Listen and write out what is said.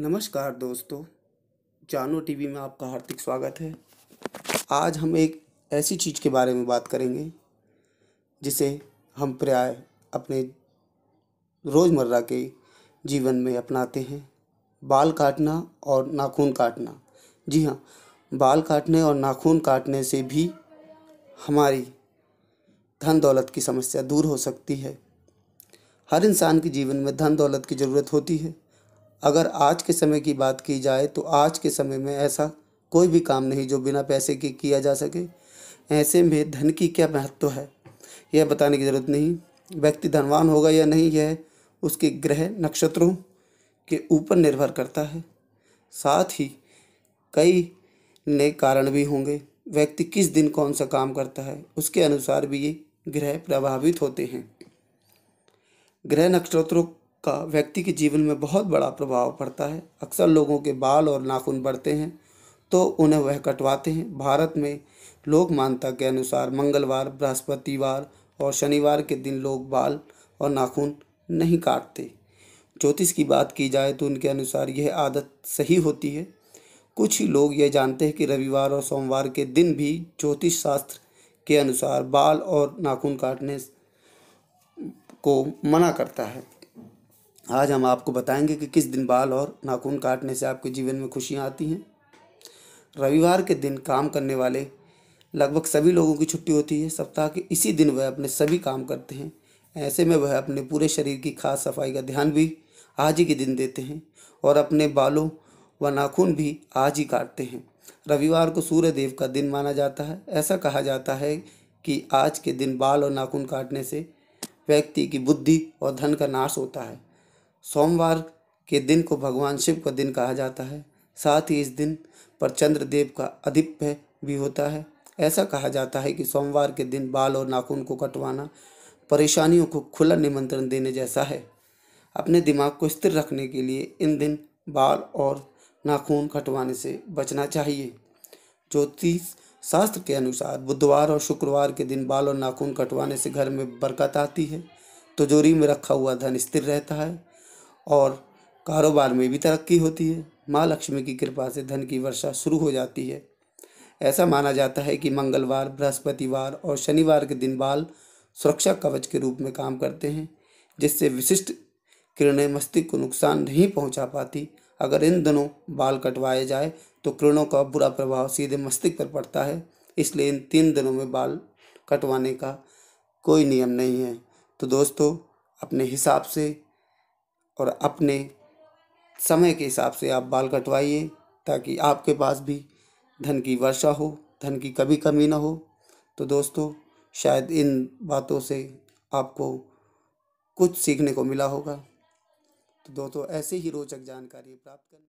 नमस्कार दोस्तों जानो टीवी में आपका हार्दिक स्वागत है आज हम एक ऐसी चीज़ के बारे में बात करेंगे जिसे हम प्राय अपने रोज़मर्रा के जीवन में अपनाते हैं बाल काटना और नाखून काटना जी हाँ बाल काटने और नाखून काटने से भी हमारी धन दौलत की समस्या दूर हो सकती है हर इंसान के जीवन में धन दौलत की ज़रूरत होती है अगर आज के समय की बात की जाए तो आज के समय में ऐसा कोई भी काम नहीं जो बिना पैसे के किया जा सके ऐसे में धन की क्या महत्व है यह बताने की ज़रूरत नहीं व्यक्ति धनवान होगा या नहीं यह उसके ग्रह नक्षत्रों के ऊपर निर्भर करता है साथ ही कई नए कारण भी होंगे व्यक्ति किस दिन कौन सा काम करता है उसके अनुसार भी ये ग्रह प्रभावित होते हैं ग्रह नक्षत्रों का व्यक्ति के जीवन में बहुत बड़ा प्रभाव पड़ता है अक्सर लोगों के बाल और नाखून बढ़ते हैं तो उन्हें वह कटवाते हैं भारत में लोक मान्यता के अनुसार मंगलवार बृहस्पतिवार और शनिवार के दिन लोग बाल और नाखून नहीं काटते ज्योतिष की बात की जाए तो उनके अनुसार यह आदत सही होती है कुछ ही लोग ये जानते हैं कि रविवार और सोमवार के दिन भी ज्योतिष शास्त्र के अनुसार बाल और नाखून काटने को मना करता है आज हम आपको बताएंगे कि किस दिन बाल और नाखून काटने से आपके जीवन में खुशियाँ आती हैं रविवार के दिन काम करने वाले लगभग सभी लोगों की छुट्टी होती है सप्ताह के इसी दिन वह अपने सभी काम करते हैं ऐसे में वह अपने पूरे शरीर की खास सफाई का ध्यान भी आज ही के दिन देते हैं और अपने बालों व नाखून भी आज ही काटते हैं रविवार को सूर्य देव का दिन माना जाता है ऐसा कहा जाता है कि आज के दिन बाल और नाखून काटने से व्यक्ति की बुद्धि और धन का नाश होता है सोमवार के दिन को भगवान शिव का दिन कहा जाता है साथ ही इस दिन पर चंद्रदेव का अधिप्य भी होता है ऐसा कहा जाता है कि सोमवार के दिन बाल और नाखून को कटवाना परेशानियों को खुला निमंत्रण देने जैसा है अपने दिमाग को स्थिर रखने के लिए इन दिन बाल और नाखून कटवाने से बचना चाहिए ज्योतिष शास्त्र के अनुसार बुधवार और शुक्रवार के दिन बाल और नाखून कटवाने से घर में बरकत आती है तिजोरी में रखा हुआ धन स्थिर रहता है और कारोबार में भी तरक्की होती है माँ लक्ष्मी की कृपा से धन की वर्षा शुरू हो जाती है ऐसा माना जाता है कि मंगलवार बृहस्पतिवार और शनिवार के दिन बाल सुरक्षा कवच के रूप में काम करते हैं जिससे विशिष्ट किरणें मस्तिष्क को नुकसान नहीं पहुंचा पाती अगर इन दिनों बाल कटवाए जाए तो किरणों का बुरा प्रभाव सीधे मस्तिष्क पर पड़ता है इसलिए इन तीन दिनों में बाल कटवाने का कोई नियम नहीं है तो दोस्तों अपने हिसाब से और अपने समय के हिसाब से आप बाल कटवाइए ताकि आपके पास भी धन की वर्षा हो धन की कभी कमी ना हो तो दोस्तों शायद इन बातों से आपको कुछ सीखने को मिला होगा तो दोस्तों ऐसे ही रोचक जानकारी प्राप्त करें